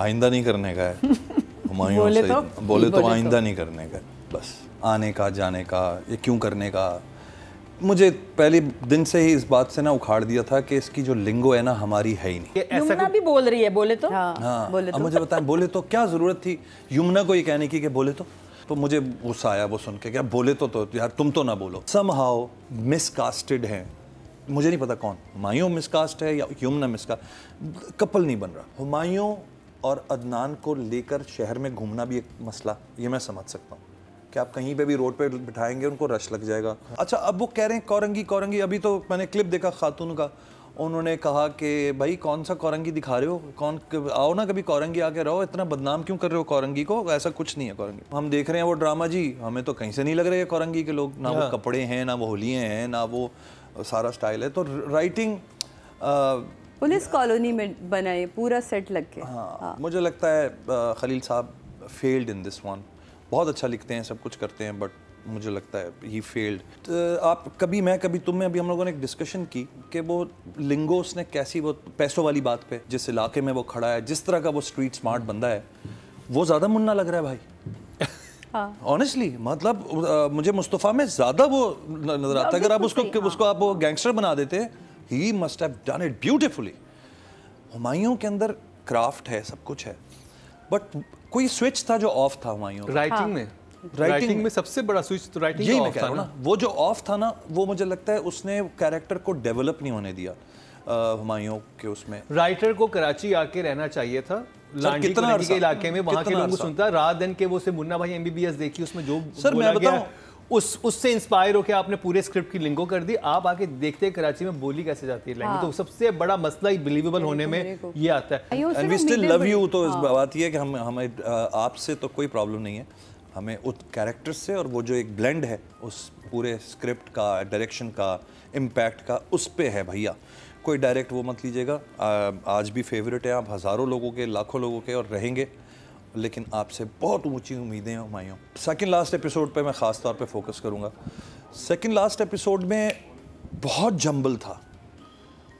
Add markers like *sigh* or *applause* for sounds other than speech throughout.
आइंदा नहीं करने का है हुमायूं *laughs* तो? तो। बोले तो बोले तो आइंदा तो। नहीं करने का बस आने का जाने का ये क्यों करने का मुझे पहले दिन से ही इस बात से ना उखाड़ दिया था कि इसकी जो लिंगो है ना हमारी है ही नहीं यमुना भी बोल रही है बोले तो हाँ, हाँ, हाँ बोले तो। अब मुझे बताएं बोले तो क्या ज़रूरत थी यमुना को ये कहने की कि बोले तो तो मुझे गुस्सा आया वो सुन के क्या बोले तो, तो यार तुम तो ना बोलो सम हाउ मिसकास्टेड हैं मुझे नहीं पता कौन हुमायूं मिसकास्ट है या यमुना मिसकास्ट कपल नहीं बन रहा हुमायूं और अदनान को लेकर शहर में घूमना भी एक मसला ये मैं समझ सकता हूँ कि आप कहीं पे भी रोड पे बिठाएंगे उनको रश लग जाएगा अच्छा अब वो कह रहे हैं कौरंगी कौरंगी अभी तो मैंने क्लिप देखा खातून का उन्होंने कहा कि भाई कौन सा कौरंगी दिखा रहे हो कौन आओ ना कभी कौरंगी आके रहो इतना बदनाम क्यों कर रहे हो कौरंगी को ऐसा कुछ नहीं है कौरंगी हम देख रहे हैं वो ड्रामा जी हमें तो कहीं से नहीं लग रहे हैं कौरंगी के लोग ना वो हाँ। कपड़े हैं ना वो होलियाँ हैं ना वो सारा स्टाइल है तो राइटिंग पुलिस कॉलोनी में बनाए पूरा सेट लग के हाँ, हाँ। मुझे लगता है खलील साहब फेल्ड इन दिस वन बहुत अच्छा लिखते हैं सब कुछ करते हैं बट मुझे लगता है ही फेल्ड तो आप कभी मैं कभी तुम में अभी हम लोगों ने एक डिस्कशन की कि वो लिंगो उसने कैसी वो पैसों वाली बात पे जिस इलाके में वो खड़ा है जिस तरह का वो स्ट्रीट स्मार्ट बंदा है वो ज़्यादा मुन्ना लग रहा है भाई ऑनेस्टली *laughs* हाँ. मतलब मुझे मुस्तफ़ा में ज़्यादा वो नज़र आता है अगर आप उसको उसको हाँ। आप वो गैंगस्टर बना देते ही must have done it beautifully Humayun के अंदर क्राफ्ट है सब कुछ है बट कोई स्विच था जो ऑफ था हुमायूं राइटिंग हाँ। में राइटिंग में सबसे बड़ा स्विच तो राइटिंग यही मैं कह रहा हूँ ना वो जो ऑफ था ना वो मुझे लगता है उसने कैरेक्टर को डेवलप नहीं होने दिया हुमायूं के उसमें राइटर को कराची आके रहना चाहिए था कितना के इलाके में वहां के लोगों को सुनता रात दिन के वो से मुन्ना भाई एमबीबीएस देखी उसमें जो सर मैं बताऊं उस उससे इंस्पायर होकर आपने पूरे स्क्रिप्ट की लिंको कर दी आप आके देखते हैं कराची में बोली कैसे जाती है हाँ। तो सबसे बड़ा मसला ही बिलीवेबल होने में ये आता है and we still love you तो इस हाँ। बात ये है कि हम हमें आपसे तो कोई प्रॉब्लम नहीं है हमें उस कैरेक्टर से और वो जो एक ब्लेंड है उस पूरे स्क्रिप्ट का डायरेक्शन का इम्पैक्ट का उस पर है भैया कोई डायरेक्ट वो मत लीजिएगा आज भी फेवरेट है आप हज़ारों लोगों के लाखों लोगों के और रहेंगे लेकिन आपसे बहुत ऊंची उम्मीदें हैं हमायों सेकंड लास्ट एपिसोड पे मैं ख़ास तौर पे फोकस करूँगा सेकंड लास्ट एपिसोड में बहुत जंबल था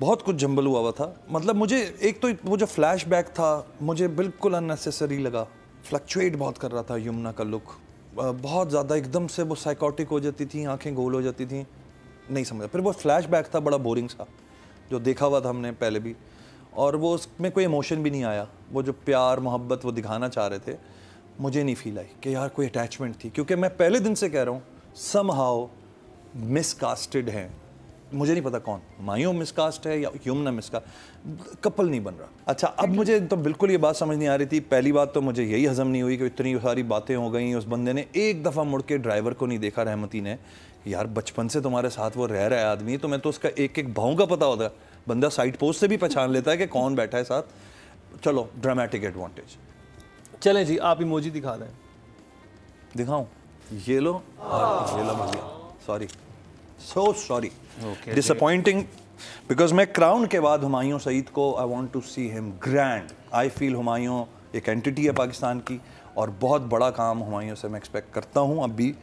बहुत कुछ जंबल हुआ हुआ था मतलब मुझे एक तो वो जो फ्लैश था मुझे बिल्कुल अननेसेसरी लगा फ्लक्चुएट बहुत कर रहा था यमुना का लुक बहुत ज़्यादा एकदम से वो साइकोटिक हो जाती थी आंखें गोल हो जाती थी नहीं समझा फिर वो फ्लैश था बड़ा बोरिंग सा जो देखा हुआ था हमने पहले भी और वो उसमें कोई इमोशन भी नहीं आया वो जो प्यार मोहब्बत वो दिखाना चाह रहे थे मुझे नहीं फील आई कि यार कोई अटैचमेंट थी क्योंकि मैं पहले दिन से कह रहा हूँ सम हाउ मिसकास्टेड हैं मुझे नहीं पता कौन मायूम मिसकास्ट है या यमुना मिसकास्ट कपल नहीं बन रहा अच्छा अब मुझे तो बिल्कुल ये बात समझ नहीं आ रही थी पहली बात तो मुझे यही हजम नहीं हुई कि इतनी सारी बातें हो गई उस बंदे ने एक दफ़ा मुड़ के ड्राइवर को नहीं देखा रहमती ने यार बचपन से तुम्हारे साथ वो रह रहा है आदमी तो मैं तो उसका एक एक भाव का पता होता है बंदा साइड पोस्ट से भी पहचान लेता है कि कौन बैठा है साथ चलो ड्रामेटिक एडवांटेज चलें जी आप इमोजी दिखा दें दिखाऊं ये लो हाँ, ये लो भैया sorry so sorry disappointing because मैं क्राउन के बाद हुमायूं सईद को I want to see him grand I feel Humayun एक एंटिटी है पाकिस्तान की और बहुत बड़ा काम हुमायूं से मैं एक्सपेक्ट करता हूँ अब भी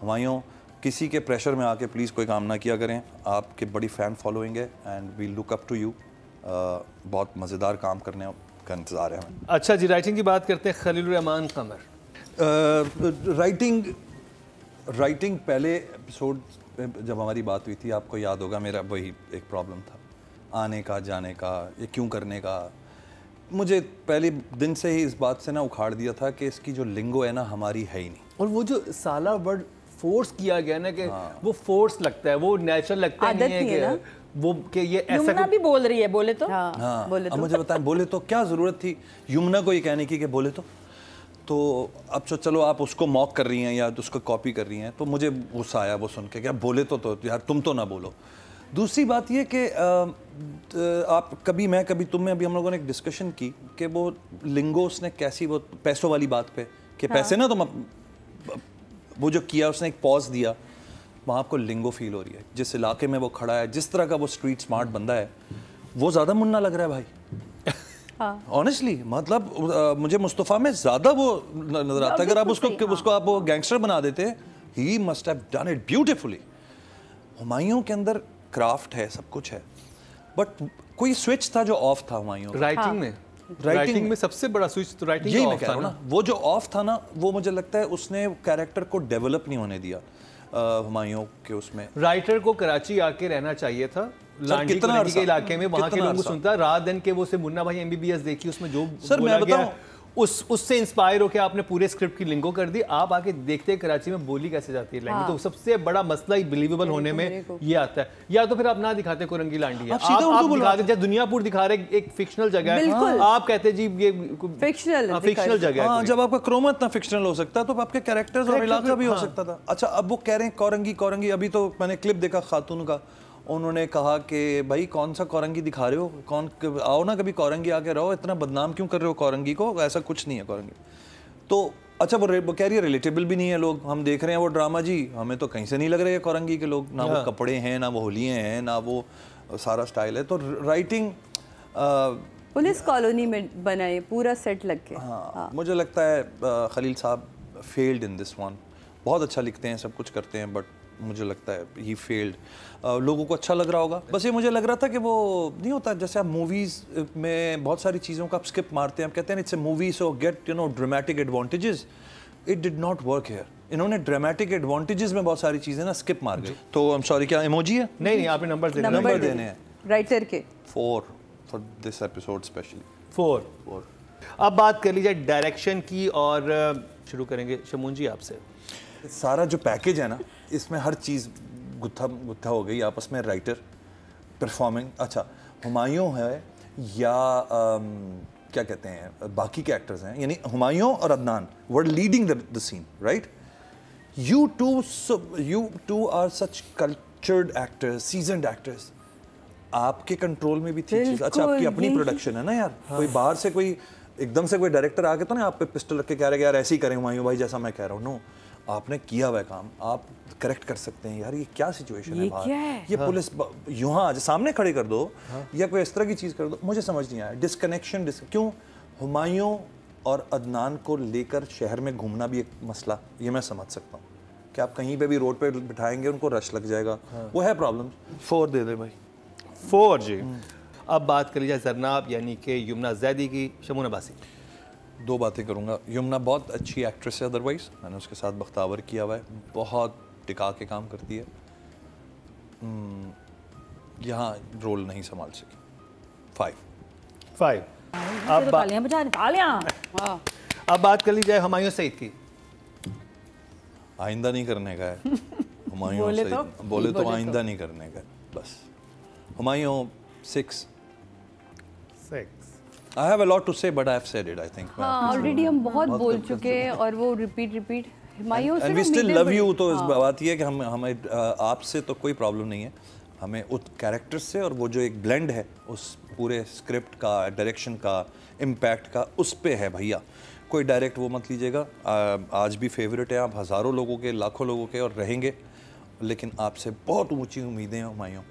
हुमायूं किसी के प्रेशर में आके प्लीज़ कोई काम ना किया करें आपके बड़ी फ़ैन फॉलोइंग है and we look up to you बहुत मज़ेदार काम करने का इंतज़ार है हमें अच्छा जी राइटिंग की बात करते हैं खलील रहमान कमर राइटिंग राइटिंग पहले एपिसोड जब हमारी बात हुई थी आपको याद होगा मेरा वही एक प्रॉब्लम था आने का जाने का ये क्यों करने का मुझे पहले दिन से ही इस बात से ना उखाड़ दिया था कि इसकी जो लिंगो है ना हमारी है ही नहीं और वो जो साला वर्ड फोर्स किया गया ना कि हाँ। वो फोर्स लगता है वो नेचुरल लगता है नहीं है, है वो कि ये ऐसा भी बोल रही है बोले तो हाँ, हाँ बोले तो। अब मुझे बताएं बोले तो क्या ज़रूरत थी यमुना को ये कहने की कि बोले तो तो अब चो चलो आप उसको मॉक कर रही हैं या उसको कॉपी कर रही हैं तो मुझे गुस्सा आया वो सुन के क्या बोले तो, तो यार तुम तो ना बोलो दूसरी बात ये कि आप कभी मैं कभी तुम में अभी हम लोगों ने एक डिस्कशन की कि वो लिंगो उसने कैसी वो पैसों वाली बात पे कि हाँ। पैसे ना तुम वो जो किया उसने एक पॉज दिया वहाँ आपको लिंगो फील हो रही है जिस इलाके में वो खड़ा है जिस तरह का वो स्ट्रीट स्मार्ट बंदा है वो ज़्यादा मुन्ना लग रहा है भाई ऑनेस्टली हाँ। मतलब मुझे मुस्तफ़ा में ज़्यादा वो नज़र आता है अगर आप उसको हाँ। उसको आप वो गैंगस्टर बना देते ही must have done it beautifully Humayun के अंदर क्राफ्ट है सब कुछ है बट कोई स्विच था जो ऑफ था हुमायूं राइटिंग हाँ। में राइटिंग में सबसे बड़ा स्विच तो राइटिंग यही मैं कह रहा हूँ ना वो जो ऑफ था ना वो मुझे लगता है उसने कैरेक्टर को डेवलप नहीं होने दिया हुमायूं के उसमें राइटर को कराची आके रहना चाहिए था कितना के इलाके में वहां के को सुनता रात दिन के वो से मुन्ना भाई एमबीबीएस देखी उसमें जो सर मैं बताऊं उस उससे इंस्पायर होकर आपने पूरे स्क्रिप्ट की लिंगो कर दी आप आके देखते हैं कराची में बोली कैसे जाती है लैंग्वेज हाँ। तो सबसे बड़ा मसला ही बिलीवेबल होने में ये आता है या तो फिर आप ना दिखाते कोरंगी लांडी आप, आप, आप दिखा जैसे दुनियापुर दिखा रहे एक फिक्शनल जगह है हाँ। आप कहते जी ये फिक्शनल हाँ, फिक्शनल जगह हाँ, जब आपका क्रोमत ना फिक्शनल हो सकता तो आपके कैरेक्टर और इलाका भी हो सकता था अच्छा अब वो कह रहे हैं कोरंगी कोरंगी अभी तो मैंने क्लिप देखा खातून का उन्होंने कहा कि भाई कौन सा कौरंगी दिखा रहे हो कौन आओ ना कभी कौरंगी आके रहो इतना बदनाम क्यों कर रहे हो कौरंगी को ऐसा कुछ नहीं है कौरंगी तो अच्छा वो, वो कह रही है रिलेटेबल भी नहीं है लोग हम देख रहे हैं वो ड्रामा जी हमें तो कहीं से नहीं लग रहे हैं कौरंगी के लोग ना वो हाँ। कपड़े हैं ना वो होलियाँ हैं ना वो सारा स्टाइल है तो राइटिंग पुलिस कॉलोनी में बनाए पूरा सेट लग के हाँ, हाँ। मुझे लगता है खलील साहब फेल्ड इन दिस वन बहुत अच्छा लिखते हैं सब कुछ करते हैं बट मुझे लगता है ही फेल्ड uh, लोगों को अच्छा लग रहा होगा बस ये मुझे लग रहा था कि वो नहीं होता जैसे आप मूवीज़ uh, में बहुत सारी चीज़ों का आप स्किप मारते हैं आप कहते हैं it's a movie so get you know dramatic advantages it did not work here इन्होंने ड्रामेटिक एडवांटेजेस में बहुत सारी चीज़ें ना स्किप मार दी तो आई एम सॉरी क्या इमोजी है नहीं नहीं आपने नंबर देने नंबर देने हैं राइटर के four for this episode specially four four अब बात कर लीजिए डायरेक्शन की और uh, शुरू करेंगे शमून जी आपसे सारा जो पैकेज है ना इसमें हर चीज़ गुत्था गुत्था हो गई आपस में राइटर परफॉर्मिंग अच्छा हुमायूं है या आम, क्या कहते हैं बाकी के एक्टर्स हैं यानी हुमायूं और Adnan were leading the scene right you two you two are such cultured actors seasoned actors आपके कंट्रोल में भी थी चीज़ अच्छा आपकी अपनी प्रोडक्शन है ना यार हाँ। कोई बाहर से कोई एकदम से कोई डायरेक्टर आके तो ना आप पे पिस्टल रख के कह रहे यार ऐसे ही करें हुमायूं भाई जैसा मैं कह रहा हूँ नो आपने किया हुआ काम आप करेक्ट कर सकते हैं यार ये क्या सिचुएशन है बाहर ये हाँ। पुलिस यहाँ सामने खड़े कर दो हाँ। या कोई इस तरह की चीज़ कर दो मुझे समझ नहीं आया डिसकनेक्शन डिस क्यों हुमायूं और अदनान को लेकर शहर में घूमना भी एक मसला ये मैं समझ सकता हूँ कि आप कहीं पे भी रोड पे बिठाएंगे उनको रश लग जाएगा हाँ। वो है प्रॉब्लम फोर दे दे भाई फोर जी हम्म। अब बात कर लीजिए जरनाब यानी कि यमुना जैदी की शमुन अबासी दो बातें करूँगा यमुना बहुत अच्छी एक्ट्रेस है अदरवाइज़ मैंने उसके साथ बख्तावर किया हुआ है बहुत टिका के काम करती है हम्म, यहाँ रोल नहीं संभाल सकी फाइव फाइव अब तो अब बात कर ली जाए हमायूं सईद की आइंदा नहीं करने का है *laughs* हमायूं तो- बोले तो बोले तो आइंदा नहीं करने का बस Humayun six six I have a lot to say, but I have said it. I think. हाँ, already हम बहुत बोल चुके हैं और वो repeat repeat repeat and we still love you तो इस हाँ। बात ये है कि हम हमें आपसे तो कोई problem नहीं है हमें उस character से और वो जो एक blend है उस पूरे script का direction का impact का उस पे है भैया कोई direct वो मत लीजिएगा आज भी फेवरेट हैं आप हज़ारों लोगों के लाखों लोगों के और रहेंगे लेकिन आपसे बहुत ऊंची उम्मीदें हैं हमायों